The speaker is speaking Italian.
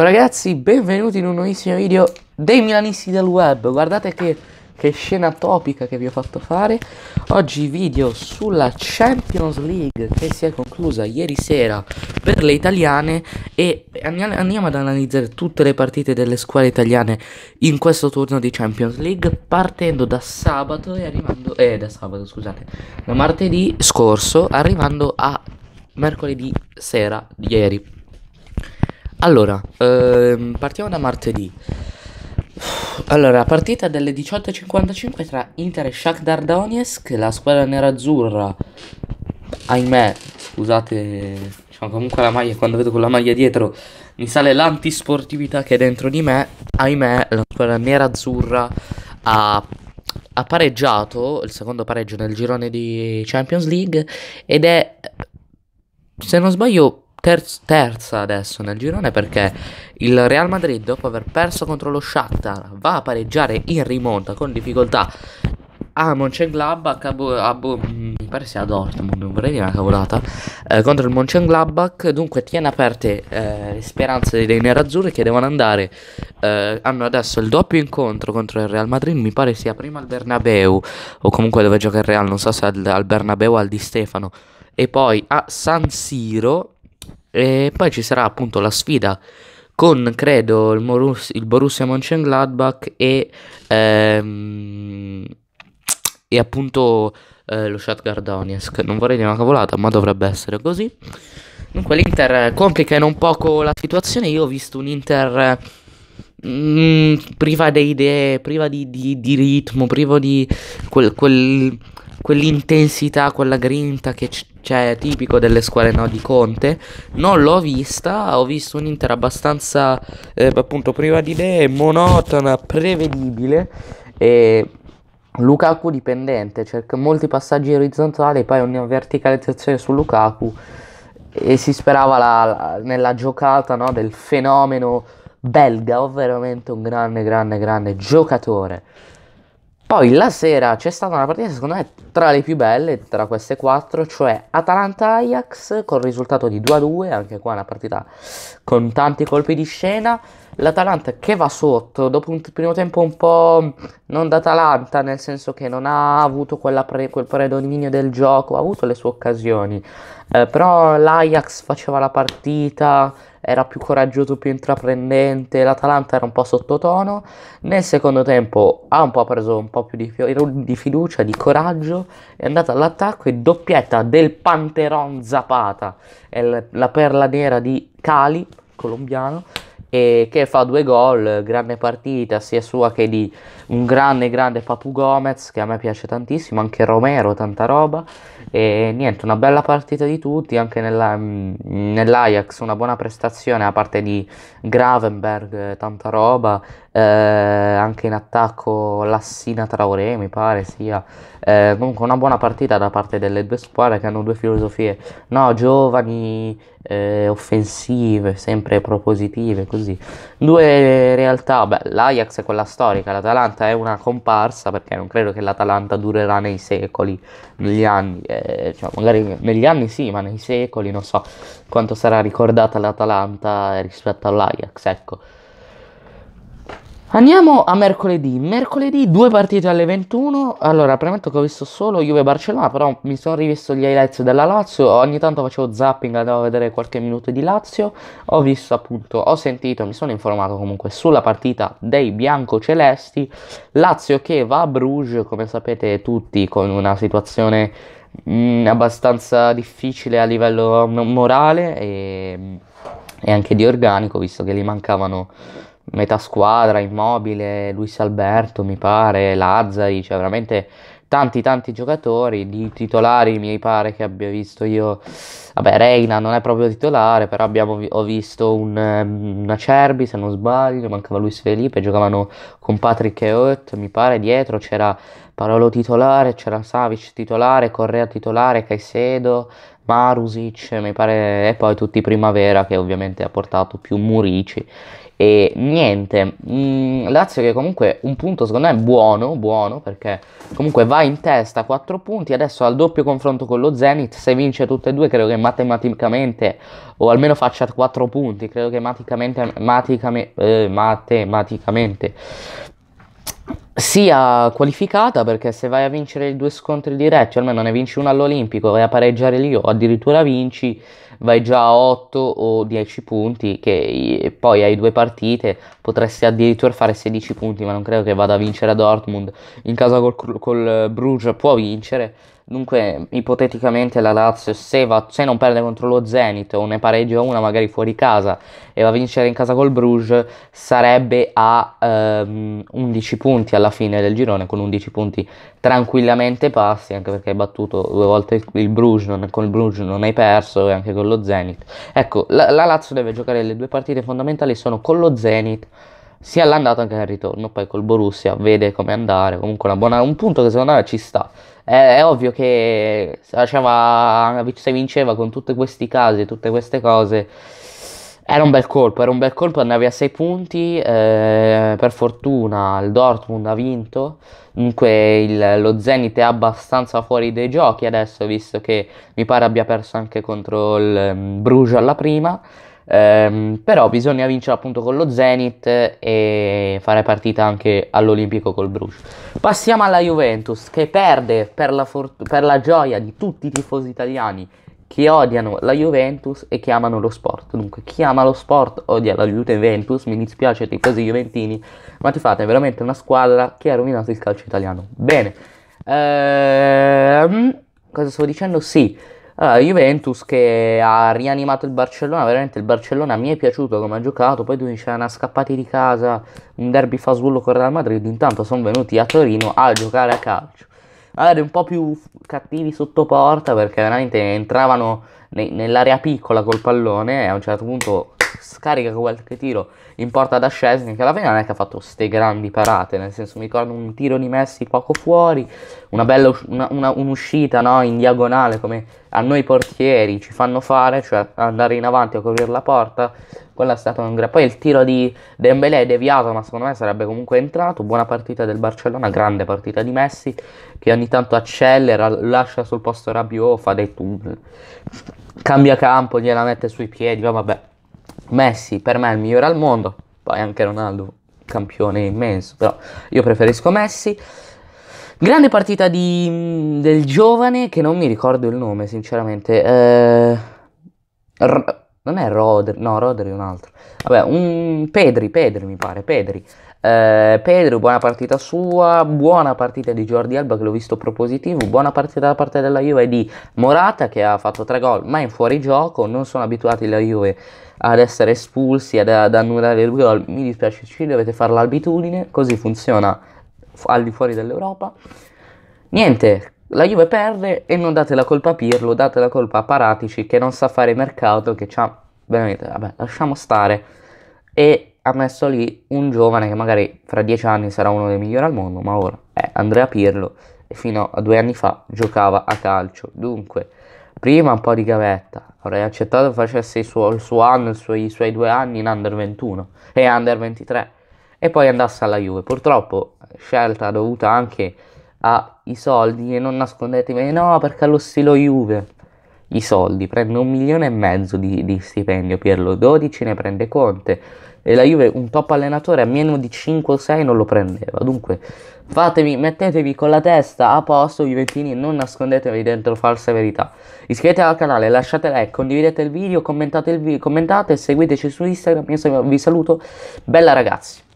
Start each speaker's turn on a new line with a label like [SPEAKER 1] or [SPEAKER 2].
[SPEAKER 1] Ciao ragazzi, benvenuti in un nuovissimo video dei Milanisti del Web Guardate che, che, scena topica che vi ho fatto fare Oggi video sulla Champions League che si è conclusa ieri sera per le italiane E andiamo ad analizzare tutte le partite delle squadre italiane in questo turno di Champions League Partendo da sabato e arrivando... eh da sabato scusate Da martedì scorso arrivando a mercoledì sera di ieri allora, ehm, partiamo da martedì. Allora, partita delle 18.55 tra Inter e Shakhtar Donetsk, la squadra nerazzurra, ahimè, scusate, diciamo comunque la maglia, quando vedo quella maglia dietro mi sale l'antisportività che è dentro di me, ahimè, la squadra nerazzurra ha ha pareggiato il secondo pareggio nel girone di Champions League ed è se non sbaglio terz terza adesso nel girone perché il Real Madrid dopo aver perso contro lo Shakhtar va a pareggiare in rimonta con difficoltà a Mönchengladbach a, Bo- a Bo- mm, mi pare sia Dortmund non vorrei dire una cavolata eh, contro il Mönchengladbach dunque tiene aperte eh, le speranze dei nerazzurri che devono andare eh, hanno adesso il doppio incontro contro il Real Madrid mi pare sia prima al Bernabeu o comunque dove gioca il Real non so se al, al Bernabeu o al Di Stefano e poi a San Siro e poi ci sarà appunto la sfida con credo il, Morus- il Borussia Mönchengladbach e, ehm, e appunto eh, lo Shatgar Donetsk. Non vorrei dire una cavolata, ma dovrebbe essere così. Dunque l'Inter complica in un poco la situazione. Io ho visto un Inter mh, mm, priva di idee, priva di, di, di ritmo, priva di quel, quel, quell'intensità, quella grinta che, c- cioè tipico delle squadre no, di Conte. Non l'ho vista, ho visto un Inter abbastanza eh, appunto priva di idee, monotona, prevedibile e Lukaku dipendente, cerca cioè, molti passaggi orizzontali, poi una verticalizzazione su Lukaku e si sperava la, la, nella giocata no, del fenomeno belga, ovvero veramente un grande, grande, grande giocatore. Poi la sera c'è stata una partita secondo me tra le più belle tra queste quattro, cioè Atalanta-Ajax con risultato di 2-2, anche qua una partita con tanti colpi di scena. L'Atalanta che va sotto dopo un primo tempo un po' non da Atalanta, nel senso che non ha avuto pre, quel predominio del gioco, ha avuto le sue occasioni. Eh, però l'Ajax faceva la partita, era più coraggioso, più intraprendente, l'Atalanta era un po' sottotono. Nel secondo tempo ha un po' preso un po' più di, di fiducia, di coraggio, è andata all'attacco e doppietta del Panteron Zapata, è la perla nera di Cali, colombiano e che fa due gol, grande partita sia sua che di un grande grande Papu Gomez che a me piace tantissimo, anche Romero, tanta roba e niente, una bella partita di tutti, anche nella, mm, nell'Ajax una buona prestazione da parte di Gravenberg, tanta roba eh, anche in attacco Lassina Traoré mi pare sia eh, comunque una buona partita da parte delle due squadre che hanno due filosofie no, giovani eh, offensive sempre propositive così due realtà beh, l'Ajax è quella storica l'Atalanta è una comparsa perché non credo che l'Atalanta durerà nei secoli negli anni eh, cioè, magari negli anni sì ma nei secoli non so quanto sarà ricordata l'Atalanta eh, rispetto all'Ajax ecco Andiamo a mercoledì. Mercoledì due partite alle 21. Allora, premetto che ho visto solo Juve Barcellona, però mi sono rivisto gli highlights della Lazio. Ogni tanto facevo zapping, andavo a vedere qualche minuto di Lazio. Ho visto appunto, ho sentito, mi sono informato comunque sulla partita dei biancocelesti. Lazio che va a Bruges, come sapete tutti, con una situazione mh, mm, abbastanza difficile a livello morale e, e anche di organico, visto che gli mancavano metà squadra, Immobile, Luis Alberto, mi pare, Lazzari, cioè veramente tanti tanti giocatori, di titolari mi pare che abbia visto io, vabbè Reina non è proprio titolare, però abbiamo, ho visto un, mm, una Cerbi se non sbaglio, mancava Luis Felipe, giocavano con Patrick e Ott, mi pare dietro c'era Parolo titolare, c'era Savic titolare, Correa titolare, Caicedo, Marusic, mi pare, e poi tutti Primavera che ovviamente ha portato più Murici e niente, mh, mm, Lazio che comunque un punto secondo me è buono, buono perché comunque va in testa 4 punti, adesso al doppio confronto con lo Zenit, se vince tutte e due credo che matematicamente, o almeno faccia 4 punti, credo che matematicamente, maticame, eh, matematicamente sia qualificata perché se vai a vincere due scontri diretti, almeno ne vinci uno all'Olimpico, vai a pareggiare lì o addirittura vinci vai già a 8 o 10 punti, che poi hai due partite, potresti addirittura fare 16 punti, ma non credo che vada a vincere a Dortmund. In casa col, col Bruges può vincere. Dunque, ipoteticamente la Lazio, se, va, se non perde contro lo Zenit o ne pareggia una magari fuori casa e va a vincere in casa col Bruges, sarebbe a ehm, 11 punti alla fine del girone, con 11 punti tranquillamente passi, anche perché hai battuto due volte il, Bruges, non, con il Bruges non hai perso e anche con lo Zenit. Ecco, la, la Lazio deve giocare le due partite fondamentali, sono con lo Zenith, sia all'andata che al ritorno. Poi col Borussia vede come andare. Comunque buona, un punto che secondo me ci sta. È, è ovvio che se, faceva, se vinceva con tutti questi casi, tutte queste cose, era un bel colpo, era un bel colpo, andavi a 6 punti, eh, per fortuna il Dortmund ha vinto, dunque il, lo Zenit è abbastanza fuori dai giochi adesso, visto che mi pare abbia perso anche contro il um, Bruges alla prima, eh, però bisogna vincere appunto con lo Zenit e fare partita anche all'Olimpico col Bruges. Passiamo alla Juventus che perde per la, for- per la gioia di tutti i tifosi italiani che odiano la Juventus e che amano lo sport. Dunque, chi ama lo sport odia la Juventus, mi dispiace dei tifosi juventini, ma ti fate veramente una squadra che ha rovinato il calcio italiano. Bene, ehm, cosa stavo dicendo? Sì, allora, Juventus che ha rianimato il Barcellona, veramente il Barcellona mi è piaciuto come ha giocato, poi tu c'erano scappati di casa, un derby fasullo con Real Madrid, intanto sono venuti a Torino a giocare a calcio magari un po' più cattivi sotto porta perché veramente entravano ne- nell'area piccola col pallone e a un certo punto scarica qualche tiro in porta da Scesni che alla fine non è che ha fatto ste grandi parate nel senso mi ricordo un tiro di Messi poco fuori una bella us- una, una, un'uscita no, in diagonale come a noi portieri ci fanno fare cioè andare in avanti a coprire la porta quella è stata un gran poi il tiro di Dembélé è deviato ma secondo me sarebbe comunque entrato buona partita del Barcellona grande partita di Messi che ogni tanto accelera lascia sul posto Rabiot fa dei tunnel cambia campo gliela mette sui piedi vabbè Messi per me è il migliore al mondo, poi anche Ronaldo, campione immenso, però io preferisco Messi. Grande partita di, mm, del giovane che non mi ricordo il nome sinceramente. Eh, r- non è Rodri, no Rodri è un altro. Vabbè, un Pedri, Pedri mi pare, Pedri. Eh, Pedro, buona partita sua, buona partita di Jordi Alba che l'ho visto propositivo, buona partita da parte della Juve di Morata che ha fatto tre gol ma in fuorigioco, non sono abituati la Juve ad essere espulsi, ad, ad annullare il gol, mi dispiace ci dovete fare l'abitudine, così funziona al di fuori dell'Europa. Niente, la Juve perde e non date la colpa a Pirlo, date la colpa a Paratici che non sa fare mercato, che c'ha veramente, vabbè, lasciamo stare e ha messo lì un giovane che magari fra dieci anni sarà uno dei migliori al mondo, ma ora è Andrea Pirlo e fino a due anni fa giocava a calcio. Dunque, prima un po' di gavetta, avrei accettato che facesse il suo, il suo anno, il suo, i suoi due anni in Under 21 e Under 23 e poi andasse alla Juve. Purtroppo scelta dovuta anche ai soldi e non nascondetevi, eh no perché allo stilo Juve i soldi, prende un milione e mezzo di, di stipendio Pirlo, 12 ne prende Conte e la Juve un top allenatore a meno di 5 o 6 non lo prendeva. Dunque fatevi, mettetevi con la testa a posto Juventini e non nascondetevi dentro false verità. Iscrivetevi al canale, lasciate like, condividete il video, commentate, il video, commentate seguiteci su Instagram. Io vi saluto, bella ragazzi.